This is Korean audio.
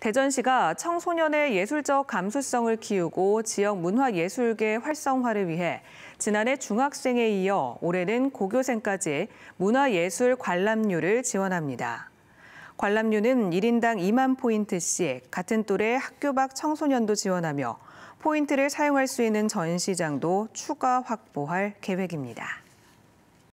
대전시가 청소년의 예술적 감수성을 키우고 지역 문화예술계 활성화를 위해 지난해 중학생에 이어 올해는 고교생까지 문화예술 관람료를 지원합니다. 관람료는 1인당 2만 포인트씩 같은 또래 학교 밖 청소년도 지원하며 포인트를 사용할 수 있는 전시장도 추가 확보할 계획입니다.